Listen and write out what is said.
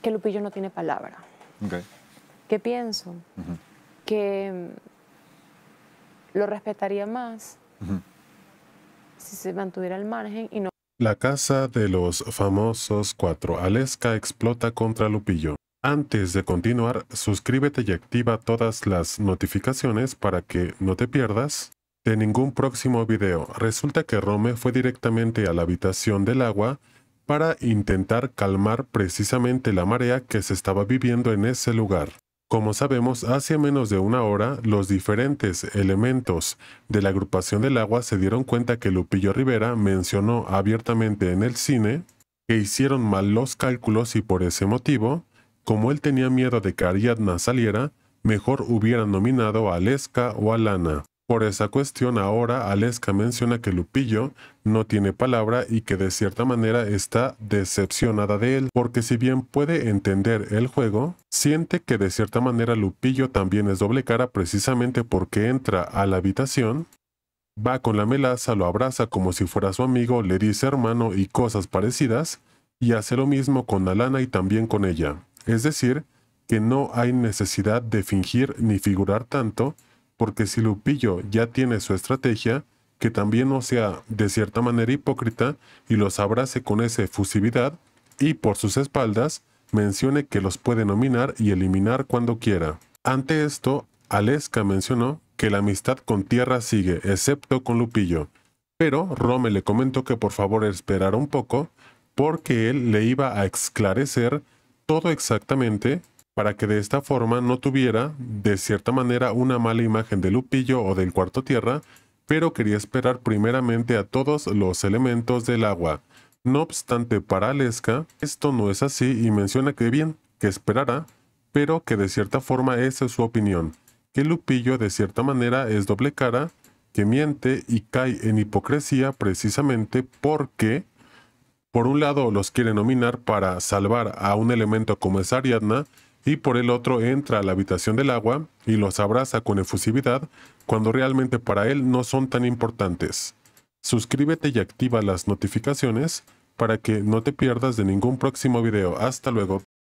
que Lupillo no tiene palabra. ¿Qué pienso? Que mm, lo respetaría más si se mantuviera al margen y no... La casa de los famosos cuatro Aleska explota contra Lupillo. Antes de continuar, suscríbete y activa todas las notificaciones para que no te pierdas de ningún próximo video. Resulta que Rome fue directamente a la habitación del agua para intentar calmar precisamente la marea que se estaba viviendo en ese lugar. Como sabemos, hace menos de una hora, los diferentes elementos de la agrupación del agua se dieron cuenta que Lupillo Rivera mencionó abiertamente en el cine que hicieron mal los cálculos y por ese motivo, como él tenía miedo de que Ariadna saliera, mejor hubieran nominado a Lesca o a Lana. Por esa cuestión ahora Aleska menciona que Lupillo no tiene palabra y que de cierta manera está decepcionada de él, porque si bien puede entender el juego, siente que de cierta manera Lupillo también es doble cara precisamente porque entra a la habitación, va con la melaza, lo abraza como si fuera su amigo, le dice hermano y cosas parecidas, y hace lo mismo con Alana y también con ella. Es decir, que no hay necesidad de fingir ni figurar tanto, porque si Lupillo ya tiene su estrategia, que también no sea de cierta manera hipócrita y los abrace con esa efusividad y por sus espaldas mencione que los puede nominar y eliminar cuando quiera. Ante esto, Aleska mencionó que la amistad con Tierra sigue, excepto con Lupillo, pero Rome le comentó que por favor esperara un poco porque él le iba a esclarecer todo exactamente para que de esta forma no tuviera, de cierta manera, una mala imagen de Lupillo o del cuarto tierra, pero quería esperar primeramente a todos los elementos del agua. No obstante, para Aleska, esto no es así y menciona que bien, que esperará, pero que de cierta forma esa es su opinión, que Lupillo de cierta manera es doble cara, que miente y cae en hipocresía precisamente porque, por un lado, los quiere nominar para salvar a un elemento como es Ariadna, y por el otro entra a la habitación del agua y los abraza con efusividad cuando realmente para él no son tan importantes. Suscríbete y activa las notificaciones para que no te pierdas de ningún próximo video. Hasta luego.